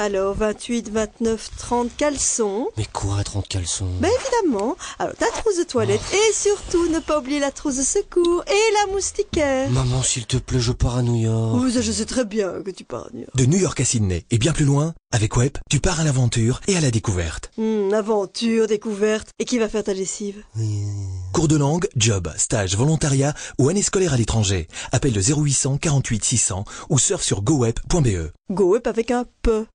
Alors, 28, 29, 30 caleçons. Mais quoi, 30 caleçons Ben évidemment. Alors, ta trousse de toilette oh. et surtout, ne pas oublier la trousse de secours et la moustiquaire. Maman, s'il te plaît, je pars à New York. Oui, oh, je sais très bien que tu pars à New York. De New York à Sydney et bien plus loin, avec Web, tu pars à l'aventure et à la découverte. Hum, aventure, découverte. Et qui va faire ta lessive Cours de langue, job, stage, volontariat ou année scolaire à l'étranger. Appelle le 0800 48 600 ou surf sur goweb.be. Goweb avec un P.